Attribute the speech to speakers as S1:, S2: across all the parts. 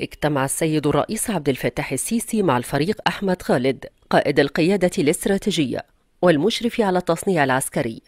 S1: اجتمع السيد الرئيس عبد الفتاح السيسي مع الفريق أحمد خالد قائد القيادة الاستراتيجية والمشرف على التصنيع العسكري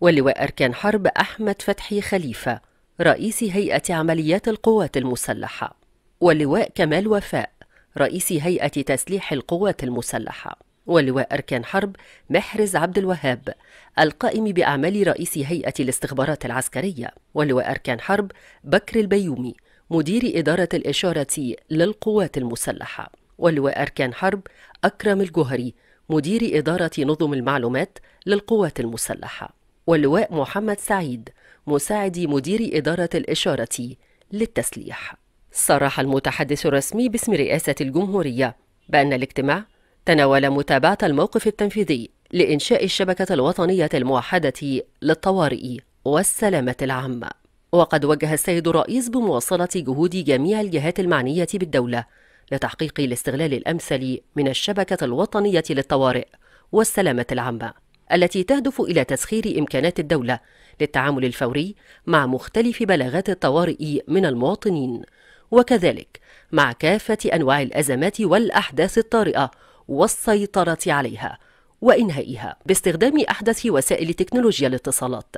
S1: واللواء أركان حرب أحمد فتحي خليفة رئيس هيئة عمليات القوات المسلحة واللواء كمال وفاء رئيس هيئة تسليح القوات المسلحة واللواء أركان حرب محرز عبد الوهاب القائم بأعمال رئيس هيئة الاستخبارات العسكرية واللواء أركان حرب بكر البيومي مدير إدارة الإشارة للقوات المسلحة ولواء أركان حرب أكرم الجهري مدير إدارة نظم المعلومات للقوات المسلحة واللواء محمد سعيد مساعد مدير إدارة الإشارة للتسليح صرح المتحدث الرسمي باسم رئاسة الجمهورية بأن الاجتماع تناول متابعة الموقف التنفيذي لإنشاء الشبكة الوطنية الموحدة للطوارئ والسلامة العامة وقد وجه السيد الرئيس بمواصلة جهود جميع الجهات المعنية بالدولة لتحقيق الاستغلال الأمثل من الشبكة الوطنية للطوارئ والسلامة العامة التي تهدف إلى تسخير إمكانات الدولة للتعامل الفوري مع مختلف بلاغات الطوارئ من المواطنين وكذلك مع كافة أنواع الأزمات والأحداث الطارئة والسيطرة عليها وإنهائها باستخدام أحدث وسائل تكنولوجيا الاتصالات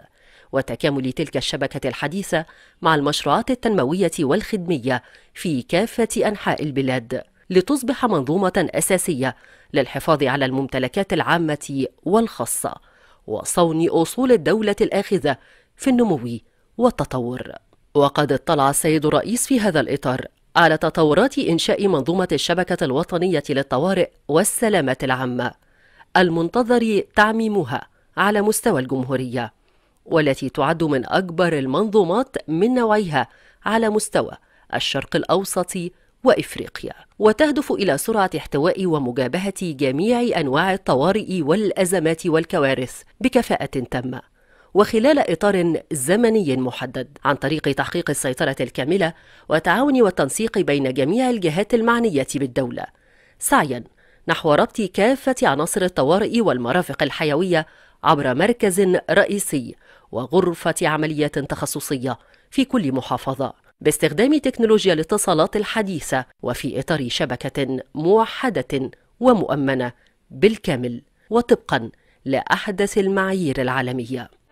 S1: وتكامل تلك الشبكة الحديثة مع المشروعات التنموية والخدمية في كافة أنحاء البلاد لتصبح منظومة أساسية للحفاظ على الممتلكات العامة والخاصة وصون أصول الدولة الآخذة في النمو والتطور وقد اطلع السيد الرئيس في هذا الإطار على تطورات إنشاء منظومة الشبكة الوطنية للطوارئ والسلامة العامة المنتظر تعميمها على مستوى الجمهورية والتي تعد من أكبر المنظومات من نوعها على مستوى الشرق الأوسط وإفريقيا وتهدف إلى سرعة احتواء ومجابهة جميع أنواع الطوارئ والأزمات والكوارث بكفاءة تامة وخلال إطار زمني محدد عن طريق تحقيق السيطرة الكاملة والتعاون والتنسيق بين جميع الجهات المعنية بالدولة سعيا نحو ربط كافة عناصر الطوارئ والمرافق الحيوية عبر مركز رئيسي وغرفة عمليات تخصصية في كل محافظة باستخدام تكنولوجيا الاتصالات الحديثة وفي إطار شبكة موحدة ومؤمنة بالكامل وطبقا لأحدث المعايير العالمية